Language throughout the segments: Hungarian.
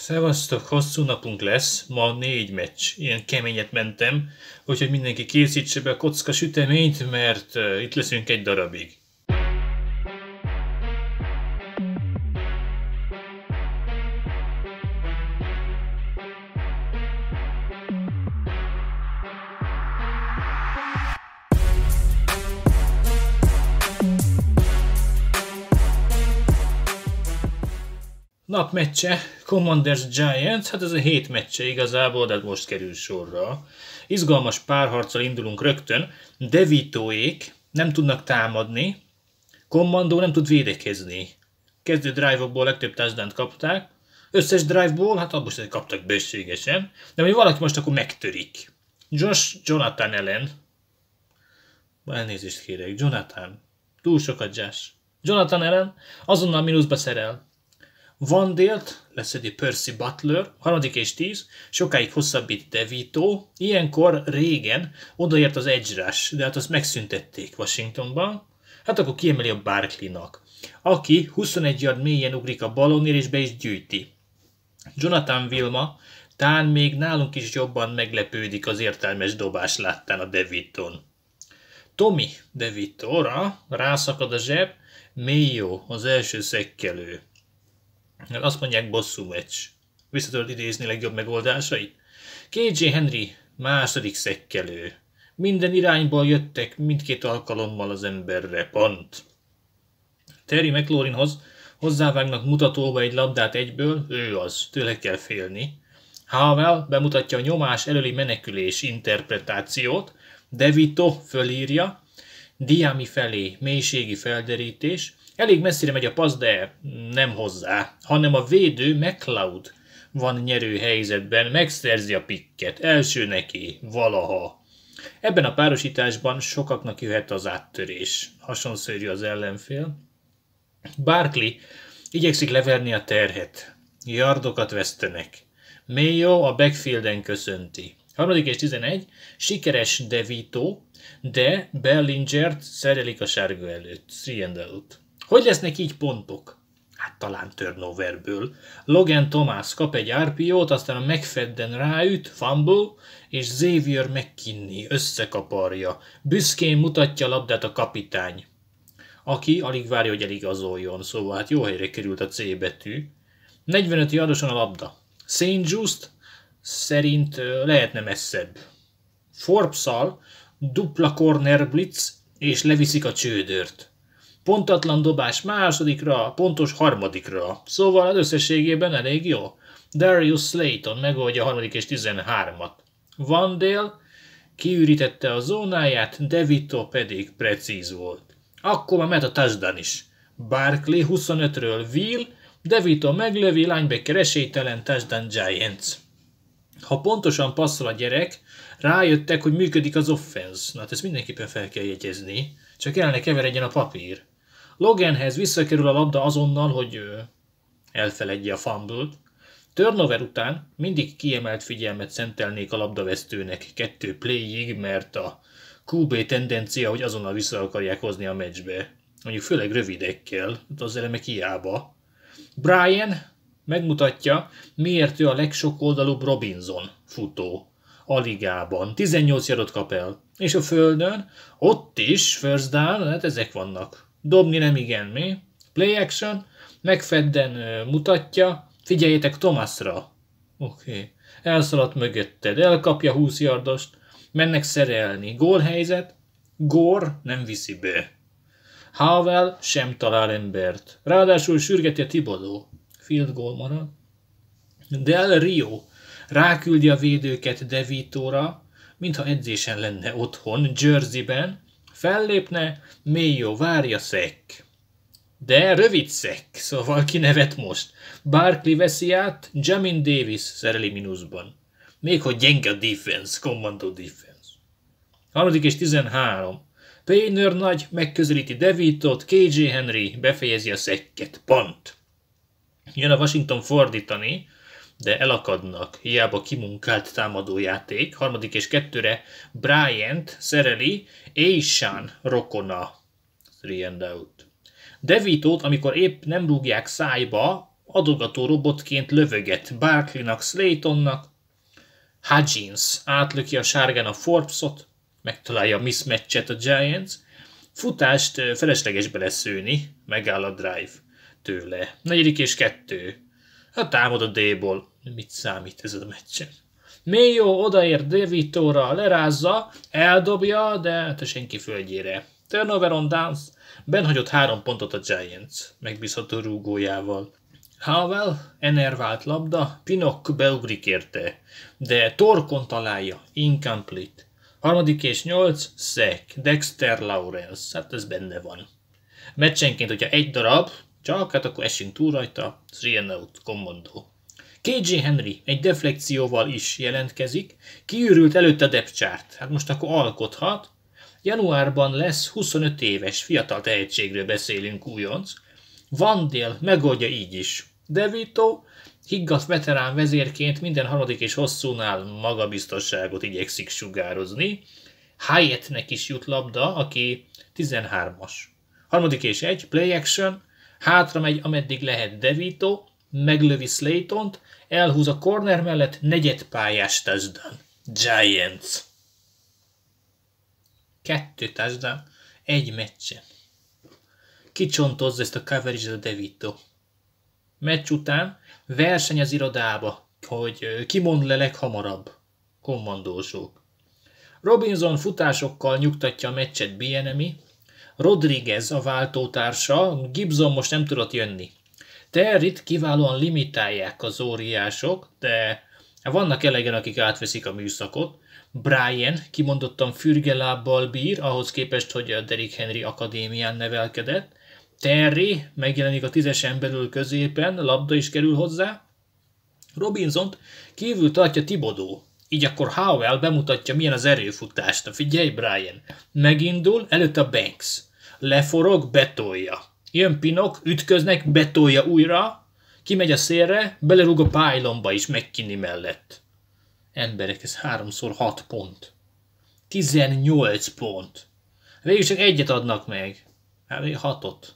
Szevasztok, hosszú napunk lesz, ma négy meccs, ilyen keményet mentem, úgyhogy mindenki készítse be a kocka süteményt, mert uh, itt leszünk egy darabig. nap meccse, Commanders Giants, hát ez a hét meccse igazából, de hát most kerül sorra. Izgalmas párharccal indulunk rögtön. Devitoék nem tudnak támadni, Commando nem tud védekezni. Kezdő drive-okból legtöbb touchdown kapták, összes drive-ból, hát abból sem kaptak bőségesen, de hogy valaki most akkor megtörik. Josh Jonathan ellen. Elnézést kérek, Jonathan. Túl sokat Josh. Jonathan ellen azonnal mínuszba szerel. Van délt leszedi Percy Butler, harmadik és tíz, sokáig hosszabbít DeVito, ilyenkor régen odaért az egyrás, de hát azt megszüntették Washingtonban, hát akkor kiemeli a Barkley-nak, aki 21 yard mélyen ugrik a balonér és be is gyűjti. Jonathan Vilma tán még nálunk is jobban meglepődik az értelmes dobás láttán a Deviton. Tommy Devitora rászakad a zseb, jó az első szekkelő mert azt mondják bosszú vecs. Vissza tudod idézni legjobb megoldásait? KJ Henry második szekkelő. Minden irányból jöttek mindkét alkalommal az emberre, pont. Terry McLaurinhoz hozzávágnak mutatóba egy labdát egyből, ő az, tőle kell félni. Havel bemutatja a nyomás előli menekülés interpretációt, Devito fölírja, Diami felé mélységi felderítés, Elég messzire megy a passz, de nem hozzá, hanem a védő McLeod van nyerő helyzetben, megszerzi a pikket, első neki, valaha. Ebben a párosításban sokaknak jöhet az áttörés, hasonszörű az ellenfél. Barkley igyekszik leverni a terhet, yardokat vesztenek. Mayo a backfielden köszönti. 3. és 11, sikeres Devito, de Bellingert szerelik a sárga előtt, Sriendelut. Hogy lesznek így pontok? Hát talán turnoverből. Logan Thomas kap egy RPO-t, aztán a megfedden ráüt, fumble, és Xavier McKinney összekaparja. Büszkén mutatja a labdát a kapitány, aki alig várja, hogy eligazoljon, szóval hát jó helyre került a C betű. 45 jardosan a labda. St. Just szerint lehetne messzebb. forbes dupla corner blitz, és leviszik a csődört pontatlan dobás másodikra, pontos harmadikra. Szóval az összességében elég jó. Darius Slayton megoldja a harmadik és 13-at. Vandale kiürítette a zónáját, Devito pedig precíz volt. Akkor már mehet a touchdown is. Barkley 25-ről Will, Devito meglövi, linebacker esélytelen touchdown Giants. Ha pontosan passzol a gyerek, rájöttek, hogy működik az offense. Na, hát ezt mindenképpen fel kell jegyezni. Csak el ne keveredjen a papír. Loganhez visszakerül a labda azonnal, hogy elfeledje a fumble Turnover után mindig kiemelt figyelmet szentelnék a labdavesztőnek kettő playig, mert a QB tendencia, hogy azonnal vissza akarják hozni a meccsbe. Mondjuk főleg rövidekkel, az eleme hiába. Brian megmutatja, miért ő a legsokoldalúbb Robinson futó a ligában. 18 yardot kap el. És a földön, ott is, first down, hát ezek vannak. Dobni nem igen, mi? Play action, megfedden mutatja, figyeljétek Thomasra. Oké. Okay. Elszaladt mögötted, elkapja 20 yardost, mennek szerelni. Gólhelyzet, Gór nem viszi be. Havel sem talál embert. Ráadásul sürgeti a Tibodó. Field goal marad. Del Rio ráküldi a védőket Devitóra, mintha edzésen lenne otthon, Jerseyben, Fellépne, Mio várja szek. De rövid szek, szóval ki nevet most. Barkley veszi át, Jamin Davis szereli minuszban. Még hogy gyenge a defense, kommandó defense. Harmadik és 13. Paynor nagy megközelíti Devitot, KJ Henry befejezi a szekket. Pont. Jön a Washington fordítani, de elakadnak, hiába kimunkált támadójáték. Harmadik és kettőre Bryant szereli Aishan rokona. Three and out. Devitót, amikor épp nem rúgják szájba, adogató robotként lövöget Barclaynak, Slaytonnak, Hudgens átlöki a sárgán a Forbes-ot, megtalálja a mismatchet a Giants, futást feleslegesbe leszőni, megáll a drive tőle. Negyedik és kettő. Ha támad a D-ból. Mit számít ez a meccsen? Mélyó odaér De Vitóra, lerázza, eldobja, de te hát senki földjére. Turnover on downs, benhagyott három pontot a Giants, megbízható rúgójával. Howell, enervált labda, Pinok beugrik érte, de torkon találja, incomplete. Harmadik és nyolc, szek, Dexter Lawrence, hát ez benne van. Meccsenként, hogyha egy darab, csak, hát akkor esünk túl rajta. Three out, kommandó. KJ Henry egy deflekcióval is jelentkezik, kiürült előtt a depcsárt, hát most akkor alkothat. Januárban lesz 25 éves fiatal tehetségről beszélünk újonc. Vandél megoldja így is. Devito higgadt veterán vezérként minden harmadik és hosszúnál magabiztosságot igyekszik sugározni. Hyattnek is jut labda, aki 13-as. Harmadik és egy, play action, hátra megy, ameddig lehet Devito, meglövi Slaytont, elhúz a corner mellett negyedpályás touchdown. Giants. Kettő touchdown egy meccsen. Kicsontozza ezt a coverage a Devito. Meccs után verseny az irodába, hogy kimond le leghamarabb. Kommandósok. Robinson futásokkal nyugtatja a meccset Bienemi, Rodriguez a váltótársa, Gibson most nem tudott jönni. Territ kiválóan limitálják az óriások, de vannak elegen, akik átveszik a műszakot. Brian kimondottan fürge lábbal bír, ahhoz képest, hogy a Derrick Henry akadémián nevelkedett. Terry megjelenik a tízesen belül középen, labda is kerül hozzá. Robinsont kívül tartja Tibodó. Így akkor Howell bemutatja, milyen az erőfutást. figyelj, Brian! Megindul, előtt a Banks leforog, betolja. Jön Pinok, ütköznek, betolja újra, kimegy a szélre, belerúg a pálylomba is, megkini mellett. Emberek, ez háromszor hat pont. 18 pont. Végül csak egyet adnak meg. Hát hatot.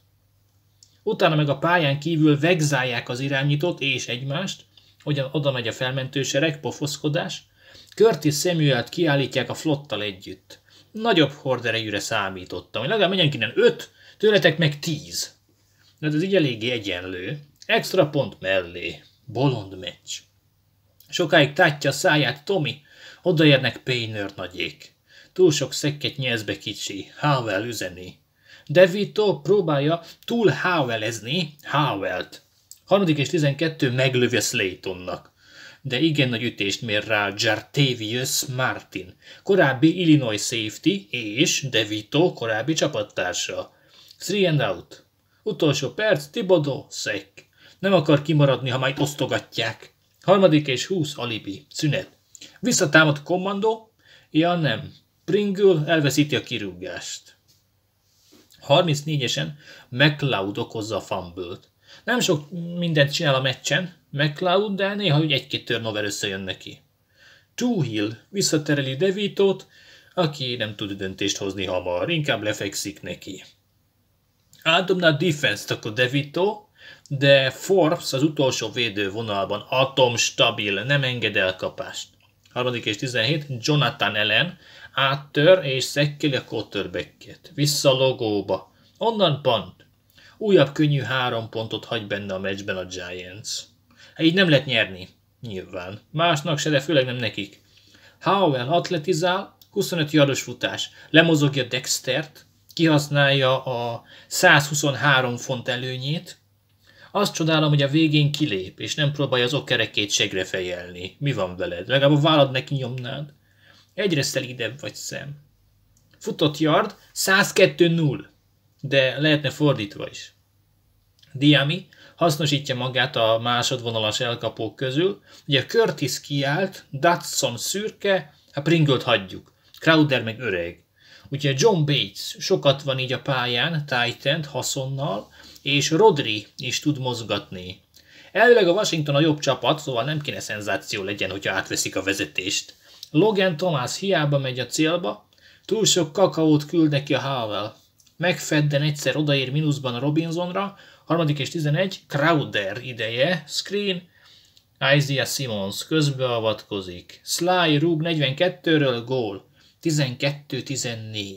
Utána meg a pályán kívül vegzálják az irányítót és egymást, hogyan oda megy a felmentősereg, pofoszkodás, Curtis szemület kiállítják a flottal együtt nagyobb horderejűre számítottam, hogy legalább innen. 5, tőletek meg 10. De hát ez így eléggé egyenlő. Extra pont mellé. Bolond meccs. Sokáig tátja a száját Tomi, odaérnek Paynert nagyék. Túl sok szekket be kicsi, Howell üzeni. DeVito próbálja túl Howell-t. 3. és 12 meglövi a Slaytonnak de igen nagy ütést mér rá Jartavius Martin, korábbi Illinois safety és DeVito korábbi csapattársa. Three and out. Utolsó perc, Tibodó, szek. Nem akar kimaradni, ha majd osztogatják. Harmadik és húsz alibi. Szünet. Visszatámad kommandó? Ja nem. Pringle elveszíti a kirúgást. 34-esen McLeod okozza a fumble -t. Nem sok mindent csinál a meccsen, McCloud, de néha egy-két turnover összejön neki. Hill visszatereli Devitót, aki nem tud döntést hozni hamar, inkább lefekszik neki. Átdobná a defense-t akkor Devito, de Forbes az utolsó védő vonalban atomstabil, nem enged elkapást. 3. és 17, Jonathan Ellen áttör és szekkeli a quarterbacket. Vissza a logóba. Onnan pont. Újabb könnyű három pontot hagy benne a meccsben a Giants. Hát így nem lehet nyerni. Nyilván. Másnak se, de főleg nem nekik. Howell atletizál, 25 yardos futás, lemozogja Dextert, kihasználja a 123 font előnyét, azt csodálom, hogy a végén kilép, és nem próbálja az okkerekét segre fejelni. Mi van veled? Legalább a vállad neki nyomnád. Egyre szelidebb vagy szem. Futott yard, 102-0. De lehetne fordítva is. Diami hasznosítja magát a másodvonalas elkapók közül. Ugye Curtis kiállt, Datson szürke, a Pringlet hagyjuk. Crowder meg öreg. Ugye John Bates sokat van így a pályán, titan haszonnal, és Rodri is tud mozgatni. Elvileg a Washington a jobb csapat, szóval nem kéne szenzáció legyen, hogyha átveszik a vezetést. Logan Thomas hiába megy a célba, túl sok kakaót küld neki a Howell. Megfedden egyszer odaér mínuszban a Robinsonra, harmadik és 11, Crowder ideje, screen, Isaiah Simmons közbeavatkozik. Sly rúg 42-ről gól, 12-14.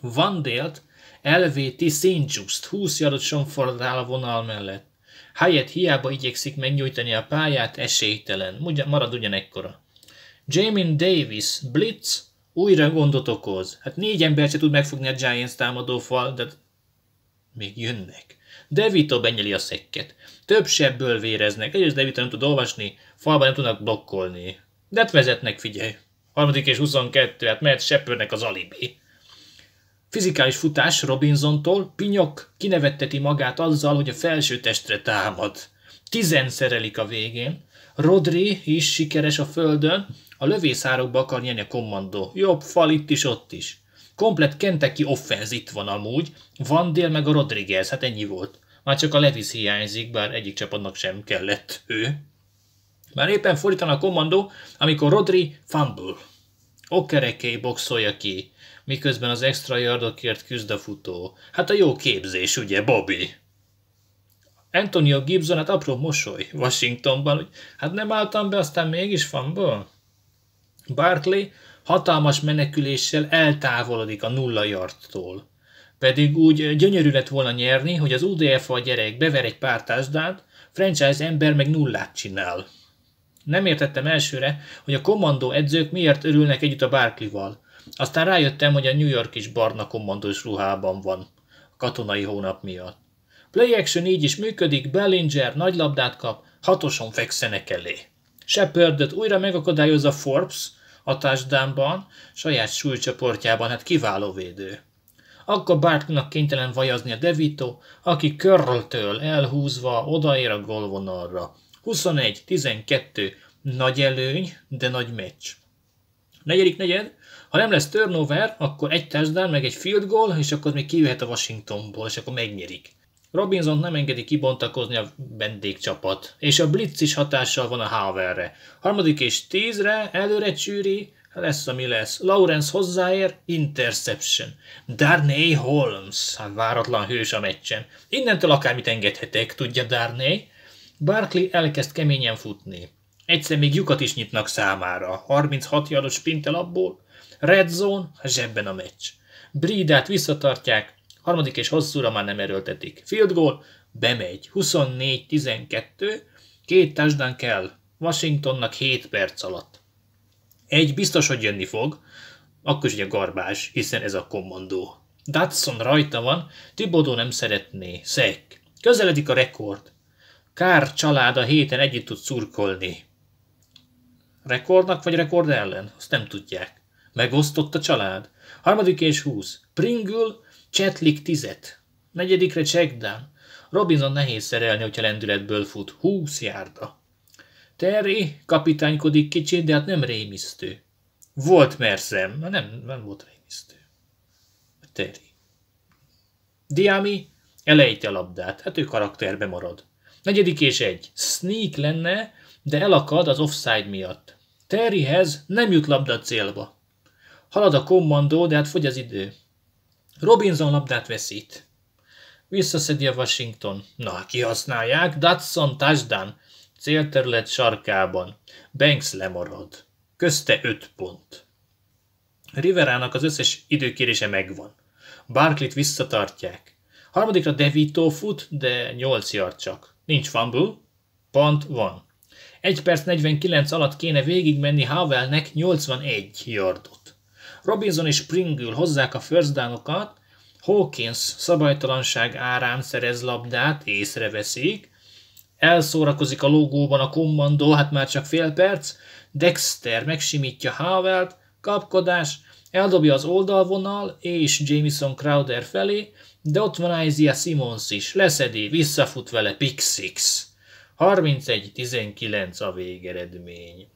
Vandélt elvéti Színcsúszt, 20 jarot Sonford áll a vonal mellett. Hyatt hiába igyekszik megnyújtani a pályát, esélytelen, marad ugyanekkora. Jamin Davis, Blitz, újra gondot okoz. Hát négy ember se tud megfogni a Giants támadófal, de még jönnek. Devito benyeli a szekket. Több sebből véreznek. Egyrészt Devito nem tud olvasni, falban nem tudnak blokkolni. De hát vezetnek, figyelj. Harmadik és 22, hát mehet seppőrnek az alibi. Fizikális futás Robinsontól, Pinyok kinevetteti magát azzal, hogy a felső testre támad. Tizen szerelik a végén. Rodri is sikeres a földön, a lövészárokba akar nyerni a kommandó. Jobb fal itt is, ott is. Komplett Kentucky offenz itt van amúgy, Van Dél meg a Rodriguez, hát ennyi volt. Már csak a Levis hiányzik, bár egyik csapatnak sem kellett ő. Már éppen fordítan a kommandó, amikor Rodri fumble. Okereké boxolja ki, miközben az extra yardokért küzd a futó. Hát a jó képzés, ugye, Bobby? Antonio Gibson, hát apró mosoly Washingtonban, hogy hát nem álltam be, aztán mégis fumble. Barkley hatalmas meneküléssel eltávolodik a nulla yardtól. Pedig úgy gyönyörű lett volna nyerni, hogy az UDF a gyerek bever egy pár tásdát, franchise ember meg nullát csinál. Nem értettem elsőre, hogy a kommandó edzők miért örülnek együtt a Barclival. Aztán rájöttem, hogy a New York is barna kommandós ruhában van. A katonai hónap miatt. Play action így is működik, Bellinger nagy labdát kap, hatoson fekszenek elé. Shepardot újra megakadályozza Forbes, hatásdámban, saját súlycsoportjában hát kiváló védő. Akkor Bartnak kénytelen vajazni a Devito, aki körltől elhúzva odaér a golvonalra. 21-12, nagy előny, de nagy meccs. Negyedik negyed, ha nem lesz turnover, akkor egy touchdown, meg egy field goal, és akkor még kijöhet a Washingtonból, és akkor megnyerik. Robinson nem engedi kibontakozni a vendégcsapat, és a blitz is hatással van a Haverre. Harmadik és tízre, előre csűri, lesz, ami lesz. Lawrence hozzáér, interception. Darnay Holmes, hát váratlan hős a meccsen. Innentől akármit engedhetek, tudja Darnay. Barkley elkezd keményen futni. Egyszer még lyukat is nyitnak számára. 36 jardos pintel abból. Red zone, zsebben a meccs. Brídát visszatartják, harmadik és hosszúra már nem erőltetik. Field goal, bemegy. 24-12, két touchdown kell Washingtonnak 7 perc alatt. Egy biztos, hogy jönni fog, akkor is ugye garbás, hiszen ez a kommandó. Datson rajta van, Tibodó nem szeretné, szek. Közeledik a rekord. Kár család a héten együtt tud szurkolni. Rekordnak vagy rekord ellen? Azt nem tudják. Megosztott a család. Harmadik és húsz. Pringle Csetlik tizet. Negyedikre Csegdán. Robinson nehéz szerelni, hogyha lendületből fut. Húsz járda. Terry kapitánykodik kicsit, de hát nem rémisztő. Volt merszem. Nem, nem volt rémisztő. Terry. Diami elejti a labdát. Hát ő karakterbe marad. Negyedik és egy. Sneak lenne, de elakad az offside miatt. Terryhez nem jut labda célba. Halad a kommandó, de hát fogy az idő. Robinson labdát veszít. Visszaszedi a Washington. Na, kihasználják. Dodson touchdown. Célterület sarkában. Banks lemarad. Közte 5 pont. Riverának az összes időkérése megvan. Barclit visszatartják. Harmadikra Devito fut, de 8 yard csak. Nincs fumble. Pont van. 1 perc 49 alatt kéne végigmenni Havelnek 81 yardot. Robinson és Pringle hozzák a first down-okat, Hawkins szabálytalanság árán szerez labdát, észreveszik, elszórakozik a logóban a kommandó, hát már csak fél perc, Dexter megsimítja Howellt, kapkodás, eldobja az oldalvonal és Jameson Crowder felé, de ott van Isaiah Simons is, leszedi, visszafut vele pick six. 31-19 a végeredmény.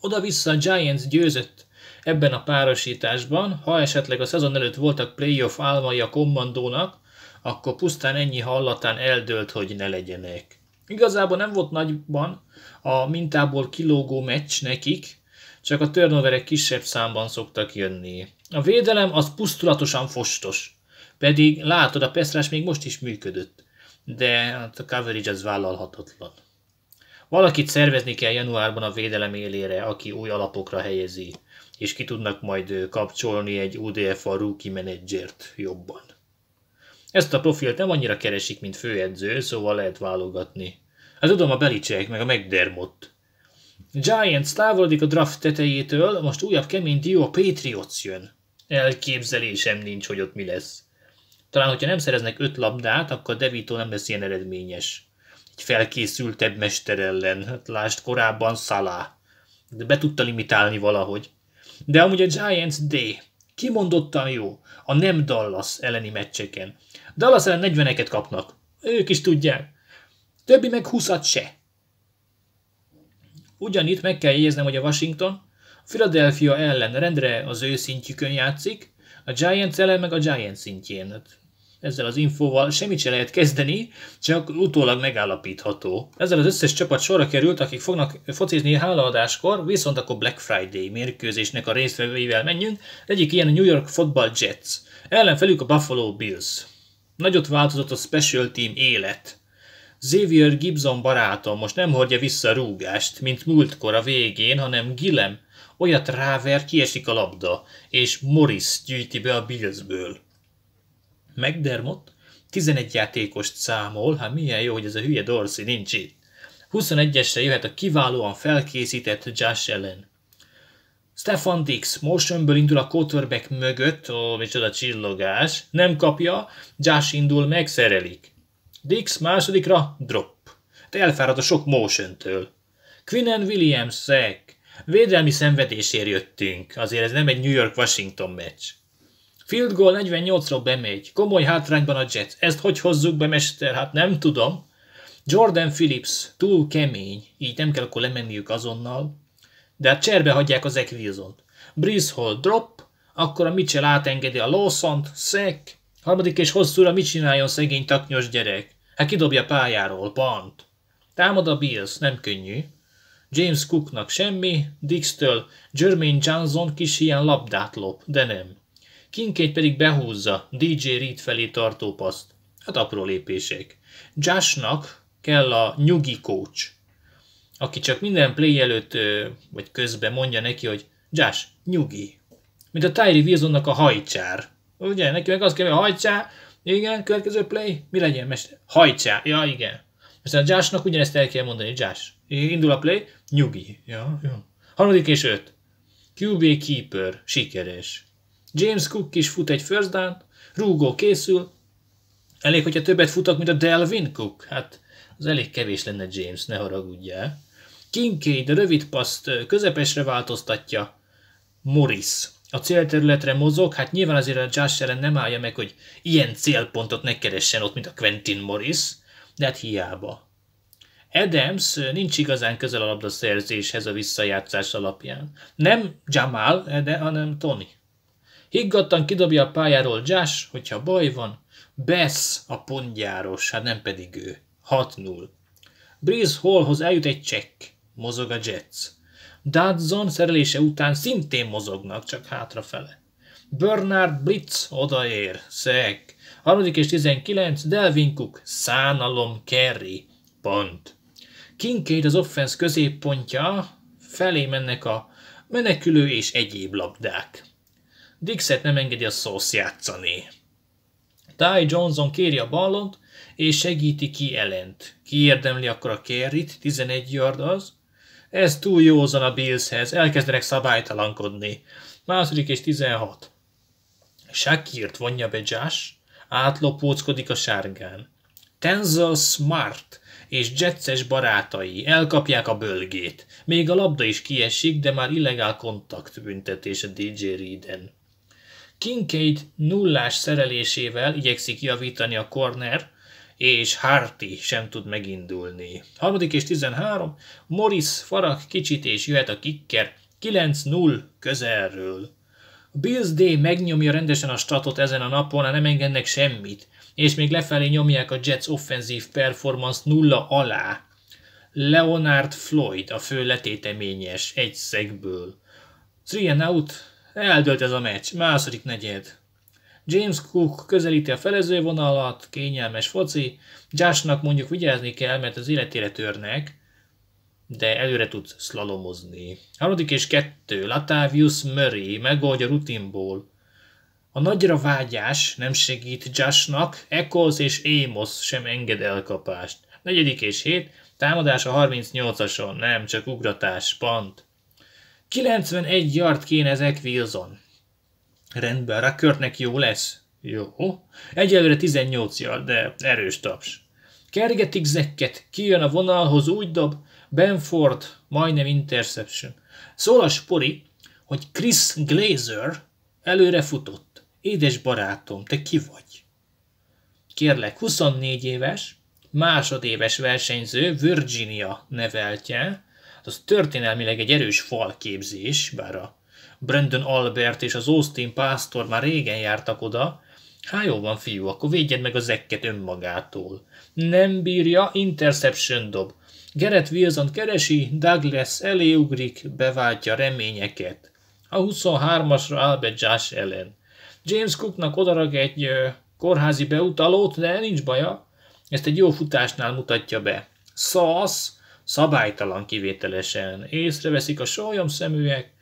Oda-vissza a Giants győzött Ebben a párosításban, ha esetleg a szezon előtt voltak playoff álmai a kommandónak, akkor pusztán ennyi hallatán eldőlt, hogy ne legyenek. Igazából nem volt nagyban a mintából kilógó meccs nekik, csak a turnoverek kisebb számban szoktak jönni. A védelem az pusztulatosan fostos, pedig látod, a peszrás még most is működött, de hát a coverage az vállalhatatlan. Valakit szervezni kell januárban a védelem élére, aki új alapokra helyezi és ki tudnak majd kapcsolni egy UDFA rookie menedzsert jobban. Ezt a profilt nem annyira keresik, mint főedző, szóval lehet válogatni. Hát tudom, a Belicek meg a McDermott. Giants távolodik a draft tetejétől, most újabb kemény dió a Patriots jön. Elképzelésem nincs, hogy ott mi lesz. Talán, hogyha nem szereznek öt labdát, akkor Devito nem lesz ilyen eredményes. Egy felkészültebb mester ellen, hát lásd korábban Szalá. De be tudta limitálni valahogy. De amúgy a Giants D kimondottan jó a nem Dallas elleni meccseken. Dallas ellen 40-eket kapnak. Ők is tudják. Többi meg 20 se. Ugyanitt meg kell jegyeznem, hogy a Washington Philadelphia ellen rendre az ő szintjükön játszik, a Giants ellen meg a Giants szintjén. Hát, ezzel az infóval semmit sem lehet kezdeni, csak utólag megállapítható. Ezzel az összes csapat sorra került, akik fognak focizni hálaadáskor, viszont akkor Black Friday mérkőzésnek a résztvevőivel menjünk. Egyik ilyen a New York Football Jets, ellenfelük a Buffalo Bills. Nagyot változott a special team élet. Xavier Gibson barátom most nem hordja vissza a rúgást, mint múltkor a végén, hanem Gillem olyat ráver, kiesik a labda, és Morris gyűjti be a Billsből. McDermott 11 játékost számol, hát milyen jó, hogy ez a hülye Dorsey nincs itt. 21-esre jöhet a kiválóan felkészített Josh Allen. Stefan Dix motionből indul a quarterback mögött, ó, micsoda csillogás, nem kapja, Josh indul, megszerelik. Dix másodikra drop. Te hát elfárad a sok motion-től. Quinnen Williams szek. Védelmi szenvedésért jöttünk, azért ez nem egy New York-Washington meccs. Field goal 48-ra bemegy. Komoly hátrányban a Jets. Ezt hogy hozzuk be, mester? Hát nem tudom. Jordan Phillips túl kemény, így nem kell akkor lemenniük azonnal. De hát cserbe hagyják az Equizont. Breeze Hall drop, akkor a Mitchell átengedi a lawson szek. Harmadik és hosszúra mit csináljon szegény taknyos gyerek? Hát kidobja pályáról, pont. Támad a Bills, nem könnyű. James Cooknak semmi, Dix-től Jermaine Johnson kis ilyen labdát lop, de nem. Kincaid pedig behúzza DJ Reed felé tartó paszt. Hát apró lépések. Joshnak kell a nyugi coach, aki csak minden play előtt vagy közben mondja neki, hogy Josh, nyugi. Mint a Tyree Wilsonnak a hajcsár. Ugye, neki meg az kell, hogy a hajcsár, igen, következő play, mi legyen, mester? Hajcsár, ja igen. Aztán a Joshnak ugyanezt el kell mondani, Josh, indul a play, nyugi. Ja, ja. Harmadik és öt. QB Keeper, sikeres. James Cook is fut egy first down, rúgó készül, elég, hogyha többet futok, mint a Delvin Cook. Hát az elég kevés lenne James, ne haragudjál. Kincaid a rövid paszt közepesre változtatja. Morris a célterületre mozog, hát nyilván azért a Josh ellen nem állja meg, hogy ilyen célpontot ne keressen ott, mint a Quentin Morris, de hát hiába. Adams nincs igazán közel a labdaszerzéshez a visszajátszás alapján. Nem Jamal, de, hanem Tony. Higgadtan kidobja a pályáról Josh, hogyha baj van. Bess a pontjáros, hát nem pedig ő. 6-0. Breeze Hallhoz eljut egy csekk. Mozog a Jets. Dodson szerelése után szintén mozognak, csak hátrafele. Bernard Blitz odaér, szek. 3. és 19, Delvin Cook, szánalom, Kerry, pont. Kincaid az offensz középpontja, felé mennek a menekülő és egyéb labdák. Dixet nem engedi a szósz játszani. Ty Johnson kéri a ballont, és segíti ki Elent. Kiérdemli akkor a kerrit, 11 yard az. Ez túl józan a Billshez, elkezdenek szabálytalankodni. Második és 16. Shakirt vonja be Josh, átlopóckodik a sárgán. Tenzel Smart és Jetses barátai elkapják a bölgét. Még a labda is kiesik, de már illegál kontakt büntetése DJ Reed-en. Kincaid nullás szerelésével igyekszik javítani a corner, és Harty sem tud megindulni. 3. és 13, Morris farag kicsit és jöhet a kicker, 9-0 közelről. Bills D megnyomja rendesen a statot ezen a napon, hát nem engednek semmit, és még lefelé nyomják a Jets offenzív performance nulla alá. Leonard Floyd a fő letéteményes egy szegből. Three and out, Eldőlt ez a meccs, második negyed. James Cook közelíti a felező vonalat, kényelmes foci, Joshnak mondjuk vigyázni kell, mert az életére törnek, de előre tud szlalomozni. Harmadik és kettő, Latavius Murray megoldja rutinból. A nagyra vágyás nem segít Joshnak, Echoes és Amos sem enged elkapást. Negyedik és hét, támadás a 38-ason, nem csak ugratás, pont. 91 yard kéne ezek Wilson. Rendben, Rakörtnek jó lesz. Jó. Egyelőre 18 yard, de erős taps. Kergetik zekket, kijön a vonalhoz, úgy dob, Benford, majdnem interception. Szól a spori, hogy Chris Glazer előre futott. Édes barátom, te ki vagy? Kérlek, 24 éves, másodéves versenyző, Virginia neveltje, Hát az történelmileg egy erős falképzés, bár a Brandon Albert és az Austin Pastor már régen jártak oda, Há, jó van, fiú, akkor védjed meg a zekket önmagától. Nem bírja, interception dob. Gerett wilson keresi, Douglas eléugrik, beváltja reményeket. A 23-asra Albert Josh ellen. James Cooknak odarag egy ö, kórházi beutalót, de nincs baja. Ezt egy jó futásnál mutatja be. Szasz, szabálytalan kivételesen. Észreveszik a sólyom szeműek,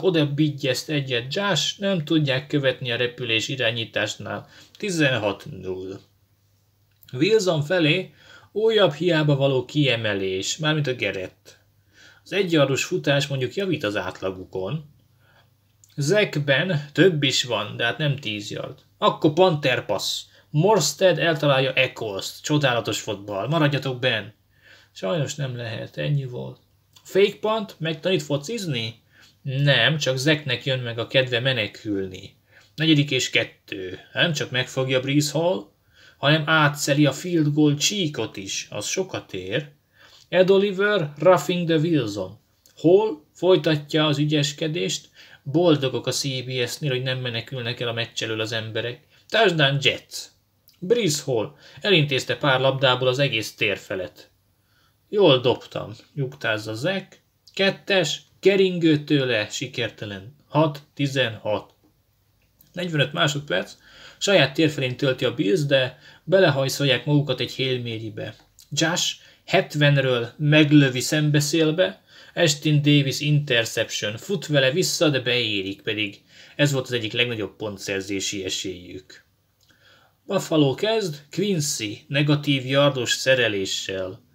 oda bigyezt egyet Josh, nem tudják követni a repülés irányításnál. 16-0. Wilson felé újabb hiába való kiemelés, mármint a Gerett. Az egyarus futás mondjuk javít az átlagukon. Zekben több is van, de hát nem 10 yard. Akkor Panther passz. Morsted eltalálja Eccles. Csodálatos fotball. Maradjatok benn. Sajnos nem lehet, ennyi volt. Fékpant, megtanít focizni? Nem, csak Zeknek jön meg a kedve menekülni. Negyedik és kettő. Nem csak megfogja Breeze Hall, hanem átszeli a field goal csíkot is, az sokat ér. Ed Oliver, Ruffing the Wilson. Hall folytatja az ügyeskedést, boldogok a CBS-nél, hogy nem menekülnek el a meccselől az emberek. Touchdown Jets! Breeze Hall elintézte pár labdából az egész térfelet. Jól dobtam, nyugtázza Zek. Kettes, keringő tőle, sikertelen. 6, 16. 45 másodperc, saját térfelén tölti a Bills, de belehajszolják magukat egy hélmérjébe. Josh 70-ről meglövi szembeszélbe, Estin Davis interception, fut vele vissza, de beérik pedig. Ez volt az egyik legnagyobb pontszerzési esélyük. Buffalo kezd Quincy negatív yardos szereléssel.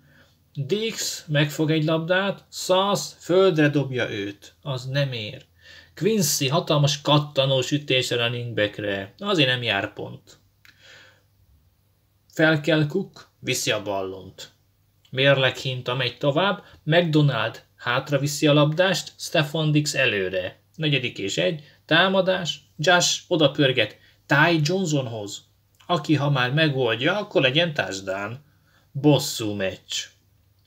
Dix megfog egy labdát, Sass földre dobja őt. Az nem ér. Quincy hatalmas kattanós ütésre running backre. Azért nem jár pont. Fel kell Cook, viszi a ballont. Mérlek hinta megy tovább, McDonald hátra viszi a labdást, Stefan Dix előre. Negyedik és egy, támadás, Josh odapörget Ty Johnsonhoz, aki ha már megoldja, akkor legyen társdán. Bosszú meccs.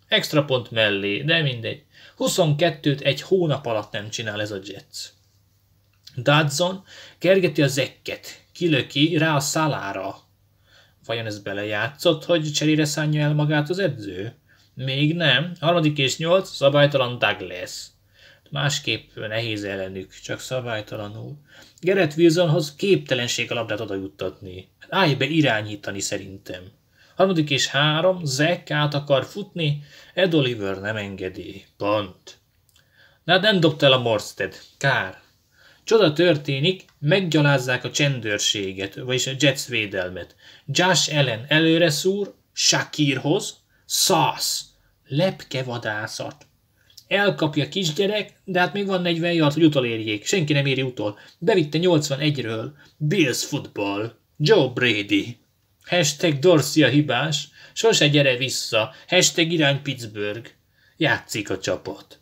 Extra pont mellé, de mindegy. 22-t egy hónap alatt nem csinál ez a Jets. Dodson kergeti a zekket, kilöki rá a szalára. Vajon ez belejátszott, hogy cserére szánja el magát az edző? Még nem. Harmadik és nyolc, szabálytalan Douglas. Másképp nehéz ellenük, csak szabálytalanul. Gerett Wilsonhoz képtelenség a labdát juttatni. Hát állj be irányítani szerintem. Harmadik és három, Zek át akar futni, Ed Oliver nem engedi. Pont. Na, hát nem dobta el a Morsted. Kár. Csoda történik, meggyalázzák a csendőrséget, vagyis a Jets védelmet. Josh ellen előre szúr, Shakirhoz, szász, lepkevadászat. Elkapja a kisgyerek, de hát még van 40 jart, hogy utolérjék. Senki nem éri utol. Bevitte 81-ről. Bills football. Joe Brady. Hashtag Dorsia hibás, sose gyere vissza, hashtag irány Pittsburgh. Játszik a csapat.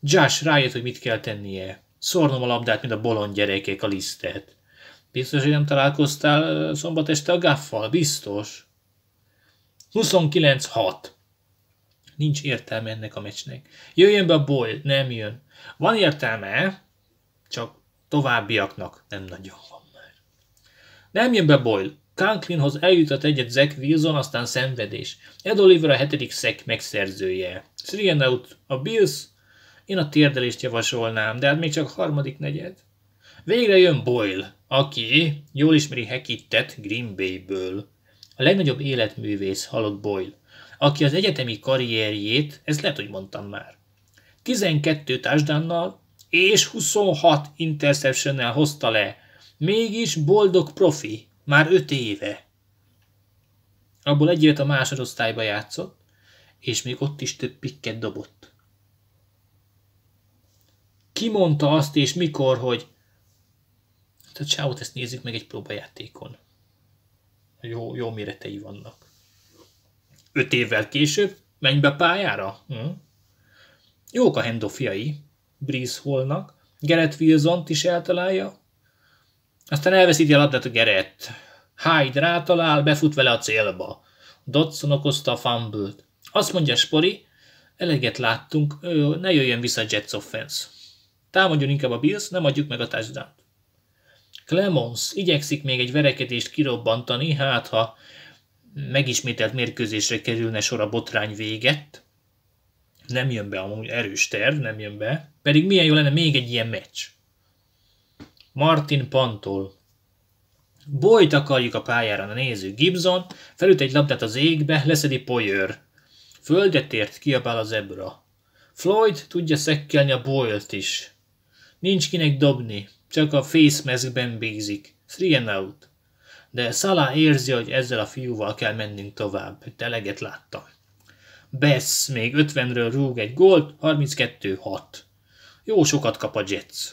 Josh rájött, hogy mit kell tennie. Szornom a labdát, mint a bolond gyerekek a lisztet. Biztos, hogy nem találkoztál szombat este a gaffal? Biztos. 29-6. Nincs értelme ennek a meccsnek. Jöjjön be a boly, nem jön. Van értelme, csak továbbiaknak nem nagyon van már. Nem jön be Boyle. Conklinhoz eljutott egyet Zack Wilson, aztán szenvedés. Ed Oliver a hetedik szek megszerzője. Three out a Bills, én a térdelést javasolnám, de hát még csak harmadik negyed. Végre jön Boyle, aki jól ismeri Hekittet Green Bay-ből. A legnagyobb életművész halott Boyle, aki az egyetemi karrierjét, ezt lehet, hogy mondtam már, 12 társadalmmal és 26 interceptionnel hozta le. Mégis boldog profi, már öt éve. Abból egy évet a másodosztályba játszott, és még ott is több pikket dobott. Ki mondta azt és mikor, hogy a hát, csávot ezt nézzük meg egy próbajátékon. Jó, jó méretei vannak. Öt évvel később menj be pályára? Hm? Jók a hendofiai, Breeze Hallnak, Gerett wilson is eltalálja, aztán elveszíti a labdát a Gerett. Hyde rátalál, befut vele a célba. Dodson okozta a fumble -t. Azt mondja Spori, eleget láttunk, ő, ne jöjjön vissza a Jets offense. Támadjon inkább a Bills, nem adjuk meg a touchdown -t. Clemons igyekszik még egy verekedést kirobbantani, hát ha megismételt mérkőzésre kerülne sor a botrány véget. Nem jön be amúgy erős terv, nem jön be. Pedig milyen jó lenne még egy ilyen meccs. Martin Pantól. Bolyt akarjuk a pályára, a néző Gibson, felüt egy labdát az égbe, leszedi Poyer. Földet ért, kiabál az ebra. Floyd tudja szekkelni a bolyt is. Nincs kinek dobni, csak a face maskben bízik. Three and out. De Szalá érzi, hogy ezzel a fiúval kell mennünk tovább. Teleget láttam. Bess még 50-ről rúg egy gólt, 32-6. Jó sokat kap a Jets.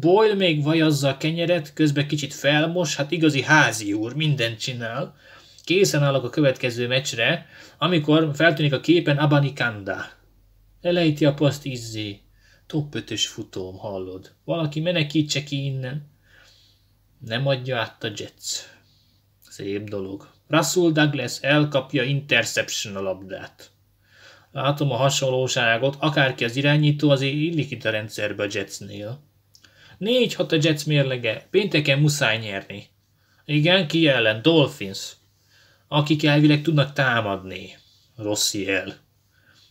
Boyle még vajazza a kenyeret, közben kicsit felmos, hát igazi házi úr, mindent csinál. Készen állok a következő meccsre, amikor feltűnik a képen Abanikanda. Elejti a paszt izzé. Top 5 futóm, hallod. Valaki menekítse ki innen. Nem adja át a Jets. Szép dolog. Russell Douglas elkapja interception a labdát. Látom a hasonlóságot, akárki az irányító, azért illik itt a rendszerbe a Jetsnél. 4-6 a Jets mérlege. Pénteken muszáj nyerni. Igen, ki ellen? Dolphins. Akik elvileg tudnak támadni. Rossi el.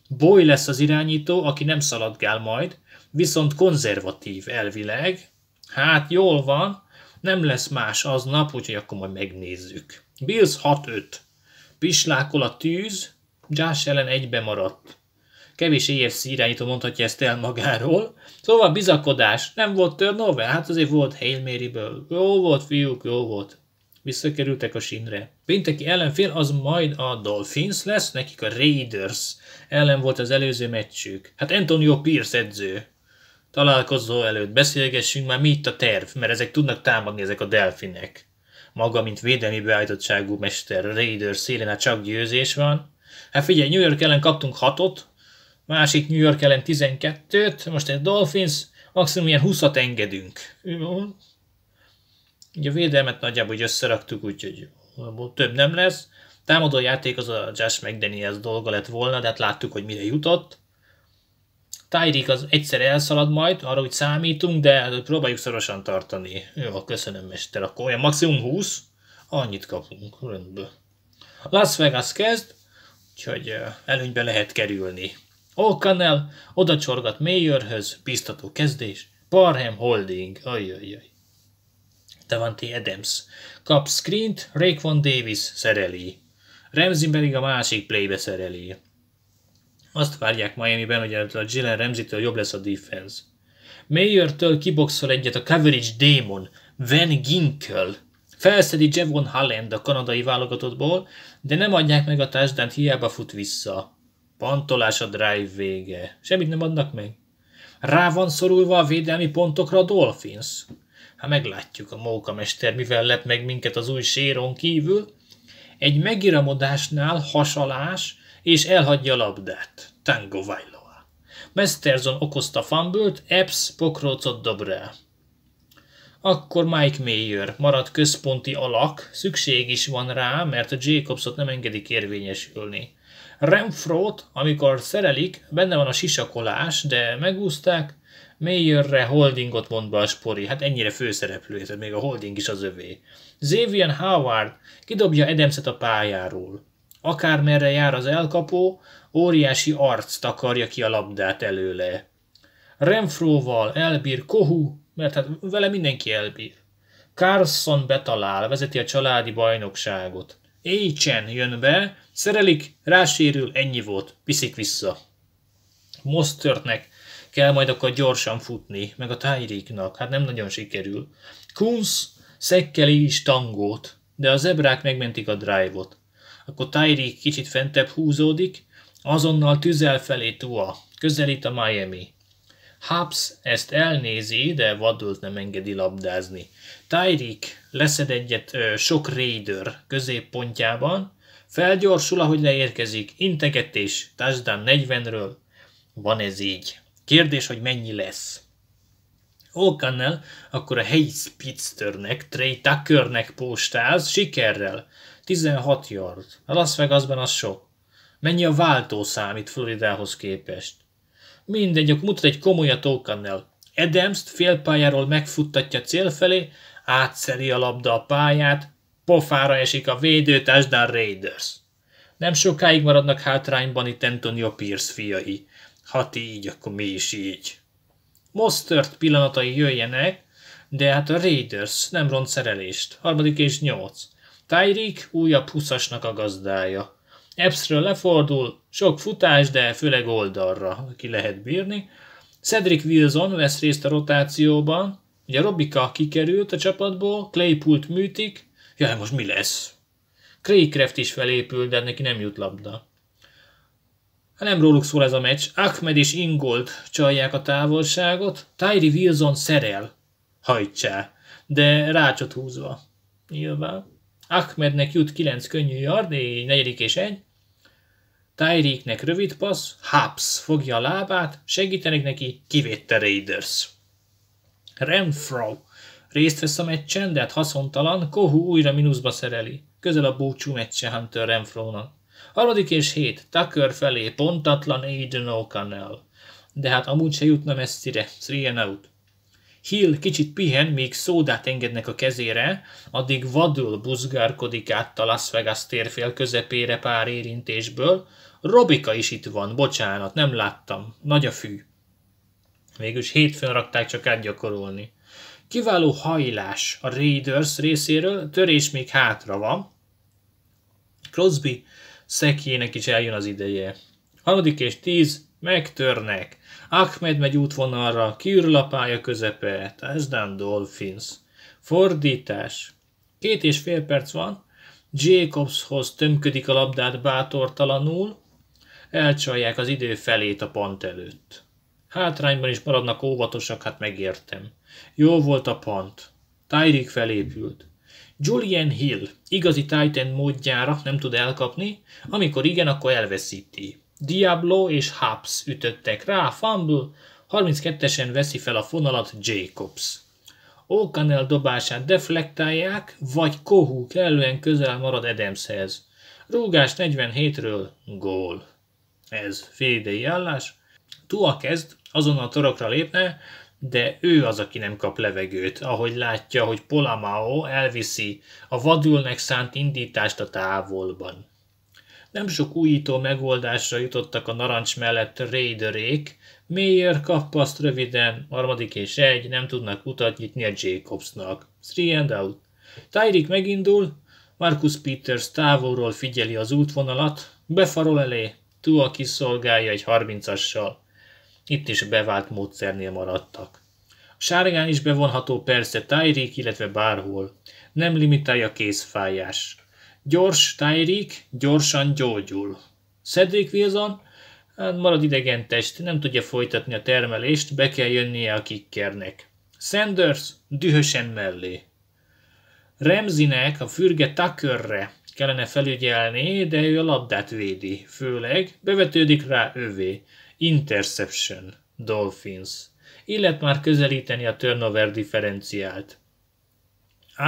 Boy lesz az irányító, aki nem szaladgál majd, viszont konzervatív elvileg. Hát jól van, nem lesz más az nap, úgyhogy akkor majd megnézzük. Bills 6-5. Pislákol a tűz, Josh ellen egybe maradt kevés EFC irányító mondhatja ezt el magáról. Szóval bizakodás, nem volt turnover, hát azért volt Hail Mary-ből. Jó volt, fiúk, jó volt. Visszakerültek a sinre. Pénteki ellenfél az majd a Dolphins lesz, nekik a Raiders ellen volt az előző meccsük. Hát Antonio Pierce edző. Találkozó előtt beszélgessünk már mi itt a terv, mert ezek tudnak támadni ezek a delfinek maga, mint védelmi beállítottságú mester Raiders szélén, hát csak győzés van. Hát figyelj, New York ellen kaptunk hatot, másik New York ellen 12-t, most egy Dolphins, maximum ilyen 20-at engedünk. Ugye a védelmet nagyjából összeraktuk, úgyhogy több nem lesz. Támadó játék az a Josh McDaniels dolga lett volna, de hát láttuk, hogy mire jutott. Tyreek az egyszer elszalad majd, arra úgy számítunk, de hát próbáljuk szorosan tartani. Jó, köszönöm, mester. Akkor olyan maximum 20, annyit kapunk, rendben. Las Vegas kezd, úgyhogy előnybe lehet kerülni. O'Connell odacsorgat Mayerhöz, biztató kezdés, Parham Holding, ajjajjaj. Davanti Adams. Kap screent, Raekwon Davis szereli. Remzi pedig a másik playbe szereli. Azt várják Miami-ben, hogy a Jalen Remzitől jobb lesz a defense. Mayer-től kiboxol egyet a coverage démon, Van Ginkel. Felszedi Javon Halland a kanadai válogatottból, de nem adják meg a társadalmat, hiába fut vissza. Pantolás a drive vége. Semmit nem adnak meg. Rá van szorulva a védelmi pontokra a Dolphins. Ha hát meglátjuk a Mester, mivel lett meg minket az új séron kívül. Egy megiramodásnál hasalás, és elhagyja a labdát. Tango Vailoa. Mesterson okozta fumble Epps pokrócot dob rá. Akkor Mike Mayer marad központi alak, szükség is van rá, mert a Jacobsot nem engedik érvényesülni. Renfrót, amikor szerelik, benne van a sisakolás, de megúzták, Mayerre holdingot mond be a spori, hát ennyire főszereplő, tehát még a holding is az övé. Xavier Howard kidobja Edemszet a pályáról. Akármerre jár az elkapó, óriási arc takarja ki a labdát előle. Renfróval elbír Kohu, mert hát vele mindenki elbír. Carson betalál, vezeti a családi bajnokságot. Éjcsen jön be, szerelik, rásérül, ennyi volt, viszik vissza. Mostörtnek kell majd akkor gyorsan futni, meg a tájriknak, hát nem nagyon sikerül. Kunz szekkeli is tangót, de a zebrák megmentik a drive-ot. Akkor Tyreek kicsit fentebb húzódik, azonnal tüzel felé Tua, közelít a Miami. Hubs ezt elnézi, de vadult nem engedi labdázni. Tyreek leszed egyet ö, sok Raider középpontjában, felgyorsul, ahogy leérkezik, integetés, touchdown 40-ről, van ez így. Kérdés, hogy mennyi lesz. O'Connell akkor a helyi Speedsternek, Trey Tuckernek postáz, sikerrel. 16 yard. A Las Vegasban az sok. Mennyi a váltó számít Floridához képest? Mindegy, akkor mutat egy komolyat O'Connell. Adams-t félpályáról megfuttatja cél felé, átszeli a labda a pályát, pofára esik a védő touchdown Raiders. Nem sokáig maradnak hátrányban itt Antonio Pierce fiai. Ha ti így, akkor mi is így. Mostert pillanatai jöjjenek, de hát a Raiders nem ront szerelést. Harmadik és nyolc. Tyreek újabb huszasnak a gazdája. Epsről lefordul, sok futás, de főleg oldalra, ki lehet bírni. Cedric Wilson vesz részt a rotációban, Ugye Robika kikerült a csapatból, Claypult műtik, jaj, most mi lesz? Craycraft is felépül, de neki nem jut labda. Hát nem róluk szól ez a meccs. Ahmed és Ingold csalják a távolságot, Tyree Wilson szerel. Hajtsá, de rácsot húzva. Nyilván. Ahmednek jut 9 könnyű yard, 4 és 1. Tyreeknek rövid passz, Haps fogja a lábát, segítenek neki, kivétte Raiders. Renfro részt vesz a meccsen, de hát haszontalan, Kohu újra mínuszba szereli. Közel a búcsú meccse Hunter Renfrónak. Harmadik és hét, Tucker felé, pontatlan Aiden O'Connell. De hát amúgy se jutna messzire, three and out. Hill kicsit pihen, míg szódát engednek a kezére, addig vadul buzgárkodik át a Las Vegas térfél közepére pár érintésből. Robika is itt van, bocsánat, nem láttam, nagy a fű. Végülis hétfőn rakták csak gyakorolni. Kiváló hajlás a Raiders részéről, törés még hátra van. Crosby szekjének is eljön az ideje. Harmadik és tíz, megtörnek. Ahmed megy útvonalra, kiürül a pálya közepe, touchdown Dolphins. Fordítás. Két és fél perc van, Jacobshoz tömködik a labdát bátortalanul, elcsalják az idő felét a pont előtt. Hátrányban is maradnak óvatosak, hát megértem. Jó volt a pant. Tyreek felépült. Julian Hill, igazi Titan módjára nem tud elkapni, amikor igen, akkor elveszíti. Diablo és Hubs ütöttek rá, fumble, 32-esen veszi fel a fonalat Jacobs. O'Connell dobását deflektálják, vagy Kohu kellően közel marad Edemshez. Rúgás 47-ről gól. Ez félidei állás. Tua kezd, azonnal a torokra lépne, de ő az, aki nem kap levegőt, ahogy látja, hogy Polamao elviszi a vadülnek szánt indítást a távolban. Nem sok újító megoldásra jutottak a narancs mellett raiderék, Mayer kappaszt röviden, harmadik és egy, nem tudnak utat nyitni a Jacobsnak. Three and out. Tyreek megindul, Marcus Peters távolról figyeli az útvonalat, befarol elé, Tua kiszolgálja egy 30-assal. Itt is bevált módszernél maradtak. A sárgán is bevonható persze Tyreek, illetve bárhol. Nem limitálja kézfájás. Gyors Tyreek gyorsan gyógyul. Cedric Wilson hát marad idegen test, nem tudja folytatni a termelést, be kell jönnie a kickernek. Sanders dühösen mellé. Remzinek a fürge takörre, kellene felügyelni, de ő a labdát védi. Főleg bevetődik rá övé. Interception, Dolphins, illet már közelíteni a turnover differenciált.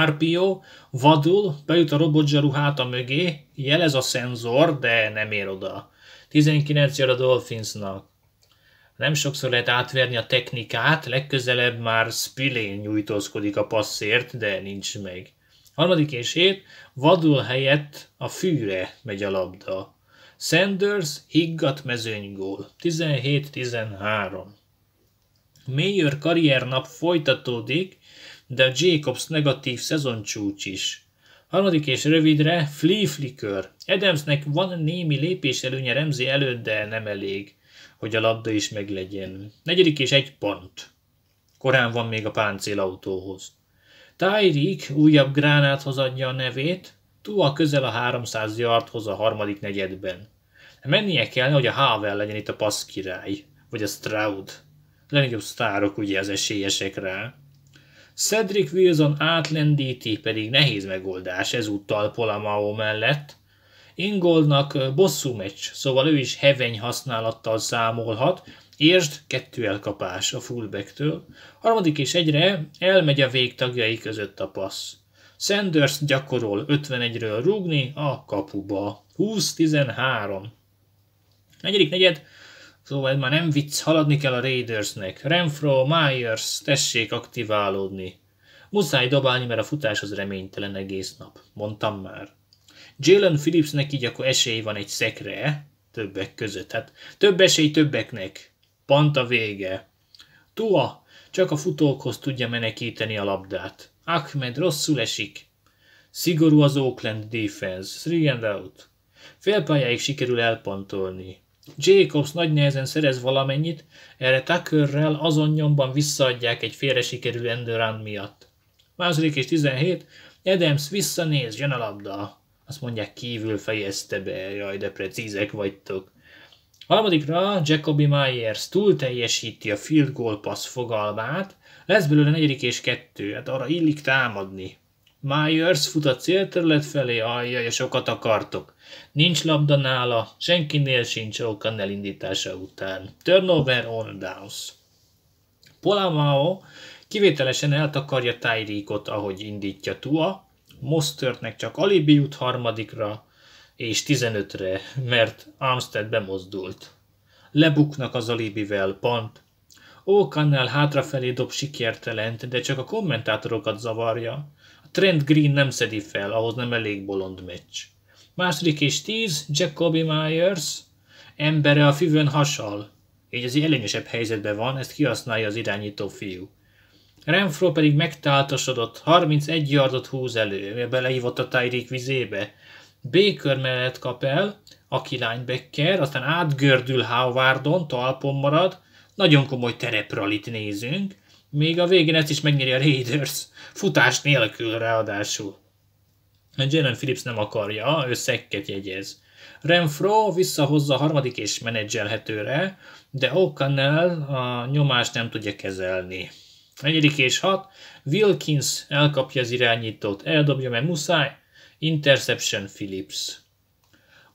RPO vadul, bejut a robotzsaru háta mögé, jelez a szenzor, de nem ér oda. 19 jel a Dolphinsnak. Nem sokszor lehet átverni a technikát, legközelebb már Spillén nyújtózkodik a passzért, de nincs meg. Harmadik és hét, vadul helyett a fűre megy a labda. Sanders higgadt mezőnygól, 17-13. Mayer karriernap folytatódik, de Jacobs negatív szezoncsúcs is. Harmadik és rövidre flea flicker. Adamsnek van némi előnye Remzi előtt, de nem elég, hogy a labda is meglegyen. Negyedik és egy pont. Korán van még a páncélautóhoz. Tyreek újabb gránáthoz adja a nevét, Tua közel a 300 yardhoz a harmadik negyedben. Mennie kellene, hogy a Havel legyen itt a passz király, vagy a Stroud. Legnagyobb sztárok ugye az esélyesek rá. Cedric Wilson átlendíti, pedig nehéz megoldás ezúttal Polamao mellett. Ingoldnak eh, bosszú meccs, szóval ő is heveny használattal számolhat, Értsd, kettő elkapás a fullbacktől. Harmadik és egyre elmegy a végtagjai között a passz. Sanders gyakorol 51-ről rúgni a kapuba. 20-13. Negyedik negyed, szóval ez már nem vicc, haladni kell a Raidersnek. Renfro, Myers, tessék aktiválódni. Muszáj dobálni, mert a futás az reménytelen egész nap. Mondtam már. Jalen Phillipsnek így akkor esély van egy szekre, többek között. Hát több esély többeknek. Pont a vége. Tua csak a futókhoz tudja menekíteni a labdát. Ahmed rosszul esik. Szigorú az Oakland defense. Three and out. Félpályáig sikerül elpantolni. Jacobs nagy nehezen szerez valamennyit, erre Tuckerrel azon nyomban visszaadják egy félre sikerül endurán miatt. Második és 17, Adams visszanéz, jön a labda. Azt mondják, kívül fejezte be, jaj, de precízek vagytok. Harmadikra Jacobi Myers túl teljesíti a field goal pass fogalmát, lesz belőle negyedik és kettő, hát arra illik támadni. Myers fut a célterület felé, ajjaj, sokat akartok. Nincs labda nála, senkinél sincs oka elindítása után. Turnover on downs. Polamao kivételesen eltakarja Tyreekot, ahogy indítja Tua, Mostertnek csak alibi jut harmadikra és 15-re, mert Armstead bemozdult. Lebuknak az alibivel, pont kannel hátrafelé dob sikertelent, de csak a kommentátorokat zavarja. A Trent Green nem szedi fel, ahhoz nem elég bolond meccs. Második és tíz, Jacoby Myers, embere a füvön hasal. Így az előnyösebb helyzetben van, ezt kihasználja az irányító fiú. Renfro pedig megtáltasodott, 31 yardot húz elő, belehívott a Tyreek vizébe. Baker mellett kap el, aki linebacker, aztán átgördül Howardon, talpon marad, nagyon komoly tereprallit nézünk, még a végén ezt is megnyeri a Raiders, futás nélkül ráadásul. Jalen Phillips nem akarja, ő szekket jegyez. Renfro visszahozza a harmadik és menedzselhetőre, de O'Connell a nyomást nem tudja kezelni. Negyedik és hat, Wilkins elkapja az irányítót, eldobja, mert muszáj, Interception Phillips.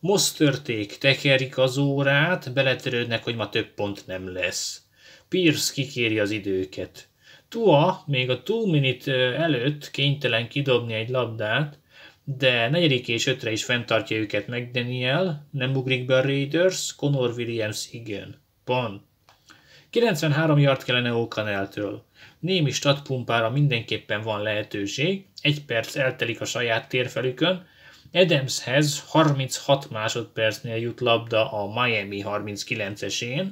Most törték, tekerik az órát, beletörődnek, hogy ma több pont nem lesz. Pierce kikéri az időket. Tua még a two minute előtt kénytelen kidobni egy labdát, de negyedik és ötre is fenntartja őket meg Daniel, nem ugrik be a Raiders, Connor Williams igen. Pont. 93 yard kellene O'Connell-től. Némi statpumpára mindenképpen van lehetőség, egy perc eltelik a saját térfelükön, Adamshez 36 másodpercnél jut labda a Miami 39-esén,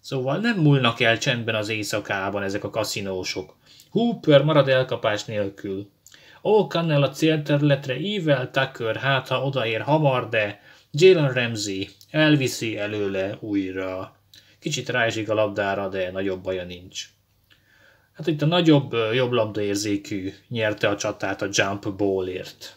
szóval nem múlnak el csendben az éjszakában ezek a kaszinósok. Hooper marad elkapás nélkül. O'Connell a célterületre ível Tucker, hát ha odaér hamar, de Jalen Ramsey elviszi előle újra. Kicsit rázsik a labdára, de nagyobb baja nincs. Hát itt a nagyobb, jobb labdaérzékű nyerte a csatát a jump ballért.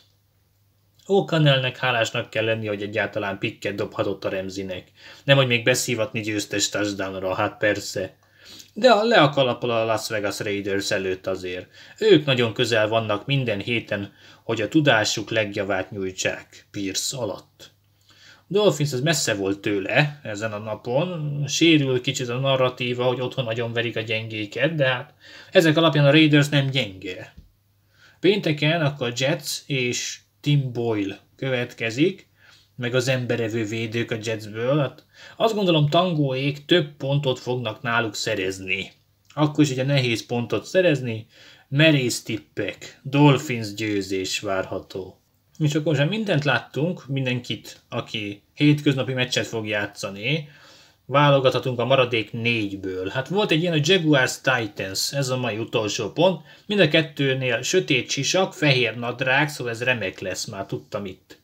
O'Connellnek hálásnak kell lenni, hogy egyáltalán pikket dobhatott a Remzinek. Nem, hogy még beszívatni győztes touchdownra, hát persze. De le a kalapol a Las Vegas Raiders előtt azért. Ők nagyon közel vannak minden héten, hogy a tudásuk legjavát nyújtsák, Pierce alatt. Dolphins az messze volt tőle ezen a napon, sérül kicsit a narratíva, hogy otthon nagyon verik a gyengéket, de hát ezek alapján a Raiders nem gyenge. Pénteken akkor Jets és Tim Boyle következik, meg az emberevő védők a Jetsből. Hát azt gondolom tangóék több pontot fognak náluk szerezni. Akkor is ugye nehéz pontot szerezni, merész tippek, Dolphins győzés várható. És akkor sem mindent láttunk, mindenkit, aki hétköznapi meccset fog játszani, válogathatunk a maradék négyből. Hát volt egy ilyen a Jaguars Titans, ez a mai utolsó pont. Mind a kettőnél sötét sisak, fehér nadrág, szóval ez remek lesz, már tudtam itt.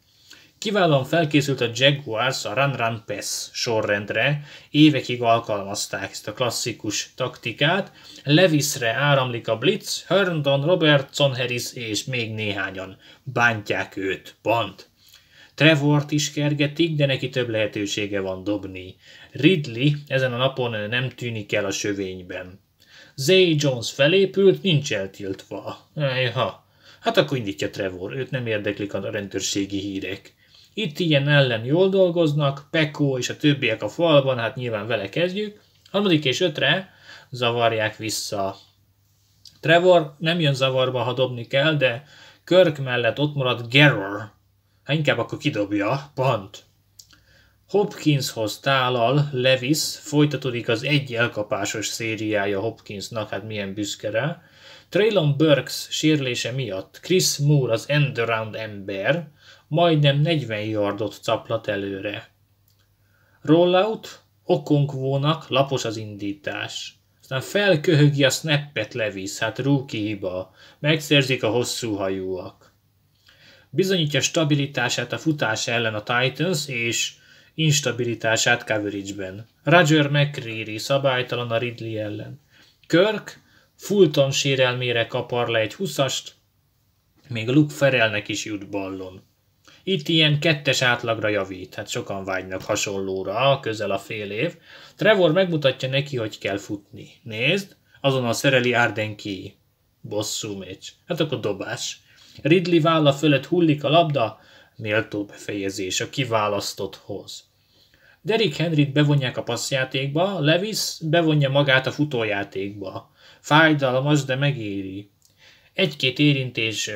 Kiválóan felkészült a Jaguars a Run Run Pass sorrendre, évekig alkalmazták ezt a klasszikus taktikát, Levisre áramlik a blitz, Herndon, Robertson, Harris és még néhányan bántják őt, pont. Trevort is kergetik, de neki több lehetősége van dobni. Ridley ezen a napon nem tűnik el a sövényben. Zay Jones felépült, nincs eltiltva. Ejha. Hát akkor indítja Trevor, őt nem érdeklik a rendőrségi hírek. Itt ilyen ellen jól dolgoznak, Pekó és a többiek a falban, hát nyilván vele kezdjük. Harmadik és ötre zavarják vissza. Trevor nem jön zavarba, ha dobni kell, de Körk mellett ott marad Gerrard. Hát inkább akkor kidobja, pont. Hopkinshoz tálal Levis, folytatódik az egy elkapásos szériája Hopkinsnak, hát milyen büszke rá. Traylon Burks sérülése miatt Chris Moore az end around ember, majdnem 40 yardot caplat előre. Rollout, Okonkvónak lapos az indítás. Aztán felköhögi a snappet Levis, hát rúki hiba, megszerzik a hosszú hajúak. Bizonyítja stabilitását a futás ellen a Titans, és instabilitását coverage-ben. Roger McCreary szabálytalan a Ridley ellen. Kirk Fulton sérelmére kapar le egy huszast, még Luke Ferelnek is jut ballon. Itt ilyen kettes átlagra javít, hát sokan vágynak hasonlóra, közel a fél év. Trevor megmutatja neki, hogy kell futni. Nézd, azon a szereli Arden ki. Bosszú mécs. Hát akkor dobás. Ridley válla fölött hullik a labda, méltó befejezés a kiválasztott hoz. Derrick Henryt bevonják a passzjátékba, Levis bevonja magát a futójátékba. Fájdalmas, de megéri. Egy-két érintés